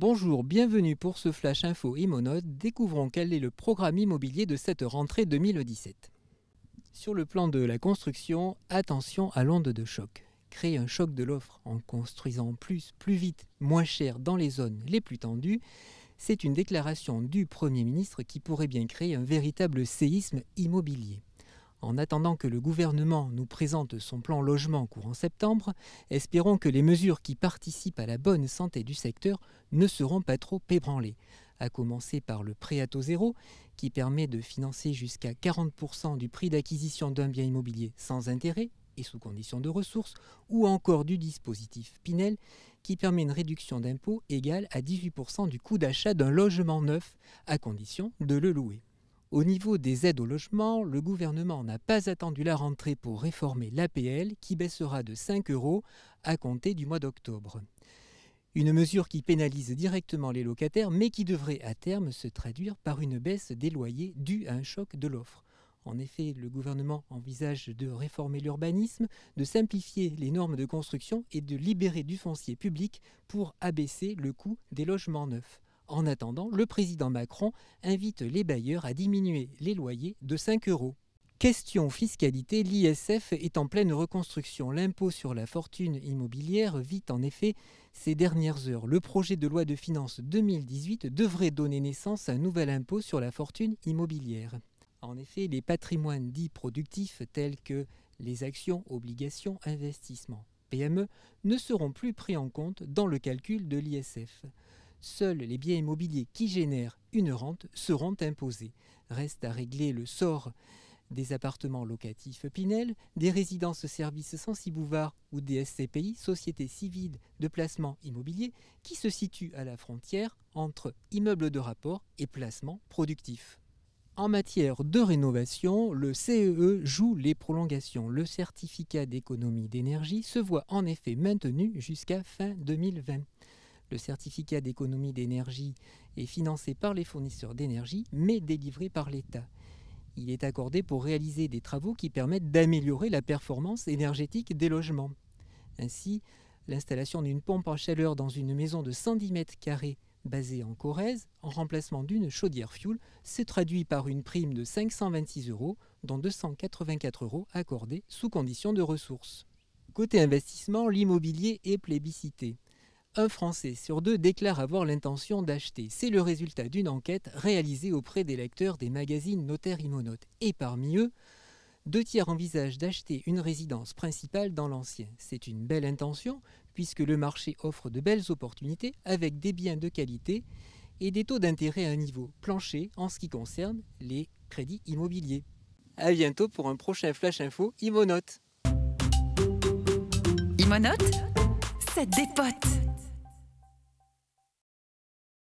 Bonjour, bienvenue pour ce Flash Info Immonode. Découvrons quel est le programme immobilier de cette rentrée 2017. Sur le plan de la construction, attention à l'onde de choc. Créer un choc de l'offre en construisant plus, plus vite, moins cher dans les zones les plus tendues, c'est une déclaration du Premier ministre qui pourrait bien créer un véritable séisme immobilier. En attendant que le gouvernement nous présente son plan logement courant septembre, espérons que les mesures qui participent à la bonne santé du secteur ne seront pas trop ébranlées, à commencer par le prêt à taux zéro, qui permet de financer jusqu'à 40% du prix d'acquisition d'un bien immobilier sans intérêt et sous condition de ressources, ou encore du dispositif Pinel, qui permet une réduction d'impôt égale à 18% du coût d'achat d'un logement neuf, à condition de le louer. Au niveau des aides au logement, le gouvernement n'a pas attendu la rentrée pour réformer l'APL qui baissera de 5 euros à compter du mois d'octobre. Une mesure qui pénalise directement les locataires mais qui devrait à terme se traduire par une baisse des loyers due à un choc de l'offre. En effet, le gouvernement envisage de réformer l'urbanisme, de simplifier les normes de construction et de libérer du foncier public pour abaisser le coût des logements neufs. En attendant, le président Macron invite les bailleurs à diminuer les loyers de 5 euros. Question fiscalité, l'ISF est en pleine reconstruction. L'impôt sur la fortune immobilière vit en effet ces dernières heures. Le projet de loi de finances 2018 devrait donner naissance à un nouvel impôt sur la fortune immobilière. En effet, les patrimoines dits productifs tels que les actions, obligations, investissements, PME, ne seront plus pris en compte dans le calcul de l'ISF. Seuls les biens immobiliers qui génèrent une rente seront imposés. Reste à régler le sort des appartements locatifs Pinel, des résidences-services six Bouvard ou des SCPI, Sociétés civiles de placement immobilier, qui se situent à la frontière entre immeubles de rapport et placement productif. En matière de rénovation, le CEE e joue les prolongations. Le certificat d'économie d'énergie se voit en effet maintenu jusqu'à fin 2020. Le certificat d'économie d'énergie est financé par les fournisseurs d'énergie, mais délivré par l'État. Il est accordé pour réaliser des travaux qui permettent d'améliorer la performance énergétique des logements. Ainsi, l'installation d'une pompe à chaleur dans une maison de 110 mètres carrés basée en Corrèze, en remplacement d'une chaudière fioul, se traduit par une prime de 526 euros, dont 284 euros accordés sous condition de ressources. Côté investissement, l'immobilier est plébiscité. Un Français sur deux déclare avoir l'intention d'acheter. C'est le résultat d'une enquête réalisée auprès des lecteurs des magazines notaires Immonote. Et parmi eux, deux tiers envisagent d'acheter une résidence principale dans l'ancien. C'est une belle intention, puisque le marché offre de belles opportunités avec des biens de qualité et des taux d'intérêt à un niveau plancher en ce qui concerne les crédits immobiliers. A bientôt pour un prochain Flash Info Imonote. c'est des potes.